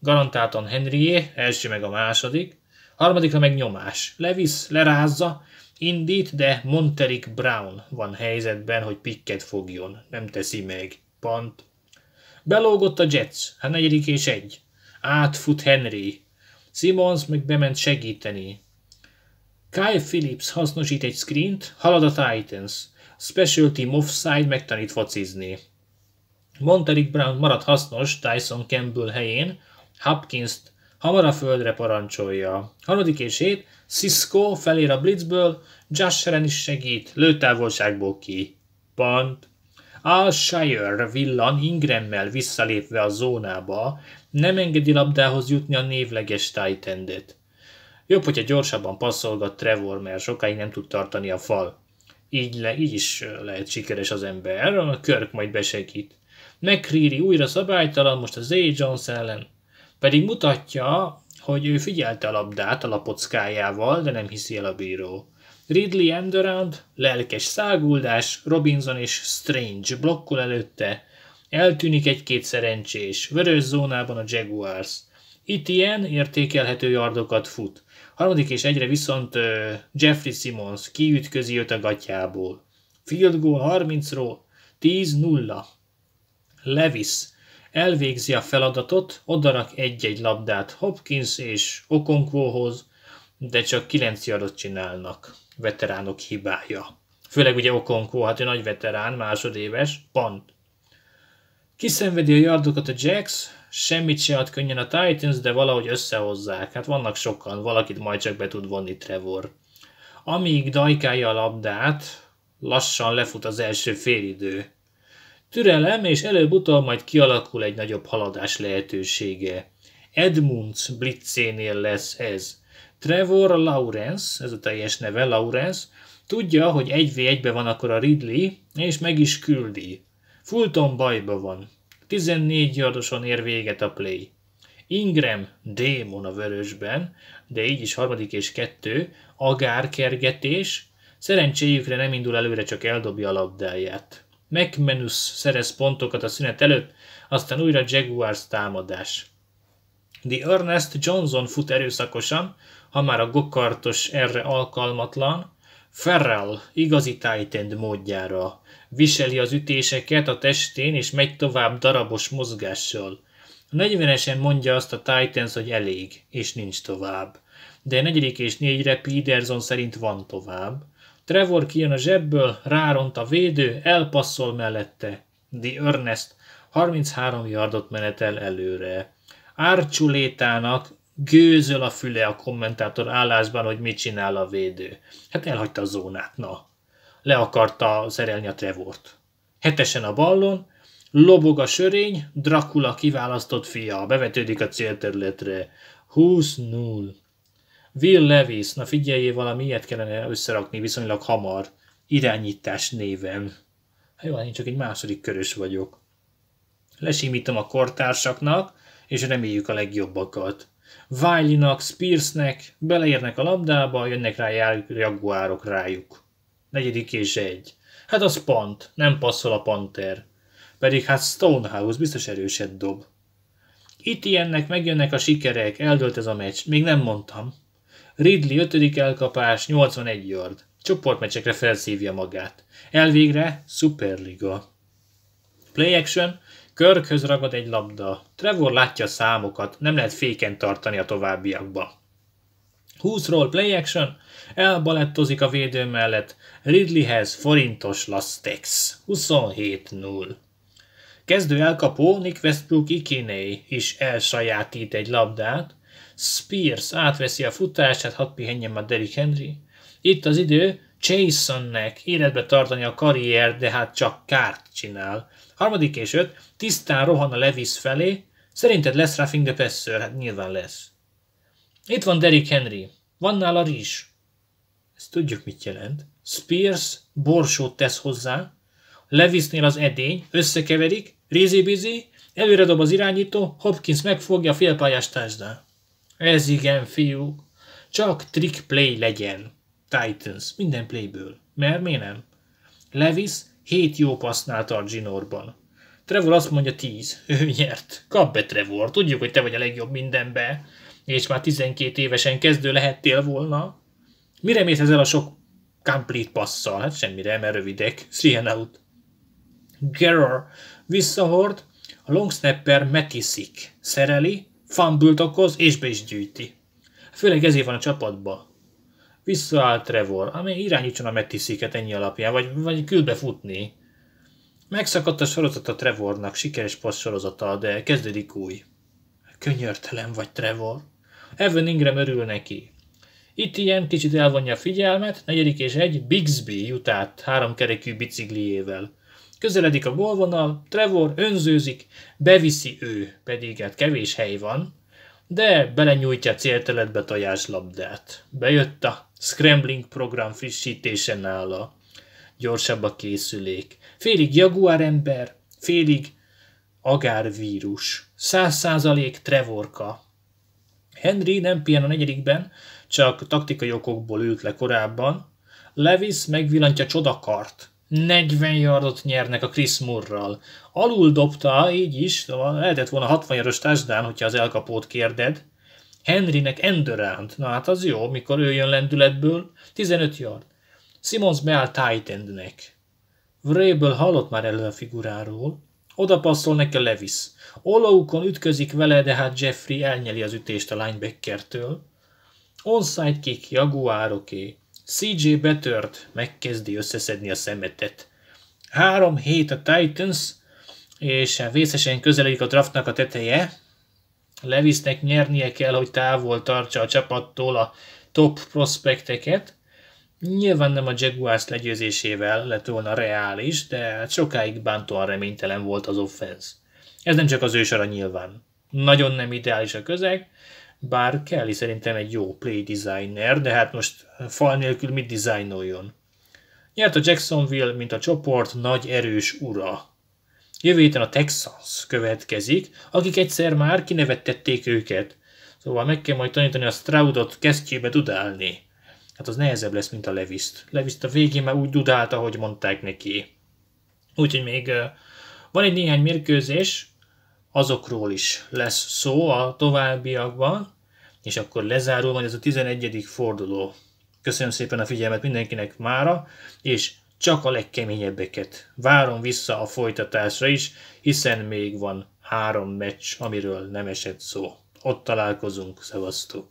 garantáltan Henryé, első meg a második, harmadikra meg nyomás. Levis lerázza, indít, de Monterik Brown van helyzetben, hogy pikket fogjon. Nem teszi meg. pont. Belógott a Jets, hát negyedik és egy. Átfut Henry. Simons meg bement segíteni. Kyle Phillips hasznosít egy screent, halad a Titans. Special Team Offside megtanít focizni. Monterick Brown marad hasznos Tyson Campbell helyén, hopkins hamar a földre parancsolja. Harmadik és hét, Cisco felér a blitzből, Josh Ren is segít, lőtávolságból ki. Pont. Al Shire villan Ingrammel visszalépve a zónába, nem engedi labdához jutni a névleges Titandet. Jobb, hogyha gyorsabban passzolgat Trevor, mert sokáig nem tud tartani a fal. Így, le, így is lehet sikeres az ember, a Körk majd besegít. McCreary újra szabálytalan, most a Zay Jones ellen. Pedig mutatja, hogy ő figyelte a labdát a lapockájával, de nem hiszi el a bíró. Ridley Enderand, lelkes száguldás, Robinson és Strange blokkol előtte, eltűnik egy-két szerencsés, vörös zónában a Jaguars. Itt ilyen értékelhető yardokat fut. Harmadik és egyre viszont Jeffrey Simmons kiütközi őt a gatyából. Field goal 30-ról 10-0. Levis elvégzi a feladatot, odarak egy-egy labdát Hopkins és Okonkvóhoz, de csak 9 yardot csinálnak. Veteránok hibája. Főleg ugye Okonkvó, hát ő nagy veterán, másodéves, pont. Kiszenvedi a yardokat a Jacks, semmit sem ad könnyen a Titans, de valahogy összehozzák. Hát vannak sokan, valakit majd csak be tud vonni Trevor. Amíg dajkálja a labdát, lassan lefut az első félidő. Türelem, és előbb-utóbb majd kialakul egy nagyobb haladás lehetősége. Edmunds blitzénél lesz ez. Trevor Lawrence, ez a teljes neve, Lawrence, tudja, hogy 1 v 1 van akkor a Ridley, és meg is küldi. Fulton bajba van. 14 yardoson ér véget a play. Ingram démon a vörösben, de így is harmadik és kettő, kergetés, szerencséjükre nem indul előre, csak eldobja a labdáját. McManus szerez pontokat a szünet előtt, aztán újra Jaguars támadás. The Ernest Johnson fut erőszakosan, ha már a gokartos erre alkalmatlan, Ferrell igazi tight módjára viseli az ütéseket a testén és megy tovább darabos mozgással. A 40-esen mondja azt a Titans, hogy elég, és nincs tovább. De negyedik és négyre Peterson szerint van tovább. Trevor kijön a zsebből, ráront a védő, elpasszol mellette. The Ernest 33 yardot menetel előre. Árcsulétának gőzöl a füle a kommentátor állásban, hogy mit csinál a védő. Hát elhagyta a zónát, na. Le akarta szerelni a Trevort. Hetesen a ballon, lobog a sörény, Dracula kiválasztott fia, bevetődik a célterületre. 20-0. Will Levis, na figyeljé, valami ilyet kellene összerakni viszonylag hamar, irányítás néven. Hát jó, én csak egy második körös vagyok. Lesimítom a kortársaknak, és reméljük a legjobbakat. Wiley-nak, Spearsnek beleérnek a labdába, jönnek rá jaguárok rájuk. Negyedik és egy. Hát az pont, nem passzol a panter. Pedig hát Stonehouse biztos erőset dob. Itt ilyennek megjönnek a sikerek, eldölt ez a meccs, még nem mondtam. Ridley 5. elkapás, 81 yard. Csoportmecsekre felszívja magát. Elvégre Superliga. Play action, Körkhöz ragad egy labda. Trevor látja a számokat, nem lehet féken tartani a továbbiakba. 20 roll play action, elbalettozik a védő mellett, Ridleyhez forintos lastex, 27-0. Kezdő elkapó Nick Westbrook Ikiné is elsajátít egy labdát, Spears átveszi a futását, hat pihenjen már Derrick Henry. Itt az idő Jasonnek életbe tartani a karrier, de hát csak kárt csinál. Harmadik és öt, tisztán rohan a Levis felé, szerinted lesz Ruffing the passer? Hát nyilván lesz. Itt van Derrick Henry, van nála rizs. Ezt tudjuk mit jelent. Spears borsót tesz hozzá, Levisnél az edény, összekeverik, rézi bizi előre dob az irányító, Hopkins megfogja a félpályás társadal. Ez igen, fiú. Csak trick play legyen. Titans, minden playből. Mert miért nem? Levis Hét jó használta a Ginorban. Trevor azt mondja 10. Ő nyert. Kap be, Trevor. Tudjuk, hogy te vagy a legjobb mindenbe. És már 12 évesen kezdő lehettél volna. Mire mész ezzel a sok complete passzal? Hát semmire, mert rövidek. Three out. Gerard visszahord, a long snapper metiszik, szereli, fumble okoz és be is gyűjti. Főleg ezért van a csapatban. Visszaáll Trevor, ami irányítson a Mettiszéket ennyi alapján, vagy, vagy külbe futni. Megszakadt a a Trevornak, sikeres passz sorozata, de kezdődik új. Könyörtelen vagy, Trevor. Evan Ingram örül neki. Itt ilyen kicsit elvonja a figyelmet, negyedik és egy Bixby jut át háromkerekű bicikliével. Közeledik a gólvonal, Trevor önzőzik, beviszi ő, pedig hát kevés hely van, de belenyújtja célteletbe tojás labdát. Bejött a scrambling program frissítése nála. Gyorsabb a készülék. Félig jaguar ember, félig agárvírus. Száz százalék Trevorka. Henry nem pihen a negyedikben, csak taktikai okokból ült le korábban. Levis megvillantja csodakart. 40 yardot nyernek a Chris Murral. Alul dobta, így is, lehetett volna 60 yardos társadán, hogyha az elkapót kérded. Henrynek Endurant, na hát az jó, mikor ő jön lendületből, 15 yard. Simons beáll tight endnek. Vrabel hallott már elő a figuráról. Oda passzol neki Levis. Olaukon ütközik vele, de hát Jeffrey elnyeli az ütést a linebackertől. Onside kick Jaguároké. CJ betört, megkezdi összeszedni a szemetet. 3 hét a Titans, és hát vészesen közeledik a draftnak a teteje, Levisnek nyernie kell, hogy távol tartsa a csapattól a top prospekteket. Nyilván nem a Jaguars legyőzésével lett volna reális, de hát sokáig bántóan reménytelen volt az offense. Ez nem csak az ősara nyilván. Nagyon nem ideális a közeg, bár Kelly szerintem egy jó play designer, de hát most fal nélkül mit dizájnoljon? Nyert a Jacksonville, mint a csoport nagy erős ura. Jövő héten a Texans következik, akik egyszer már kinevettették őket. Szóval meg kell majd tanítani a Stroudot kesztyébe dudálni. Hát az nehezebb lesz, mint a Leviszt. Leviszt a végén már úgy dudált, ahogy mondták neki. Úgyhogy még van egy néhány mérkőzés, azokról is lesz szó a továbbiakban, és akkor lezárul majd ez a 11. forduló. Köszönöm szépen a figyelmet mindenkinek mára, és csak a legkeményebbeket. Várom vissza a folytatásra is, hiszen még van három meccs, amiről nem esett szó. Ott találkozunk, szevasztok!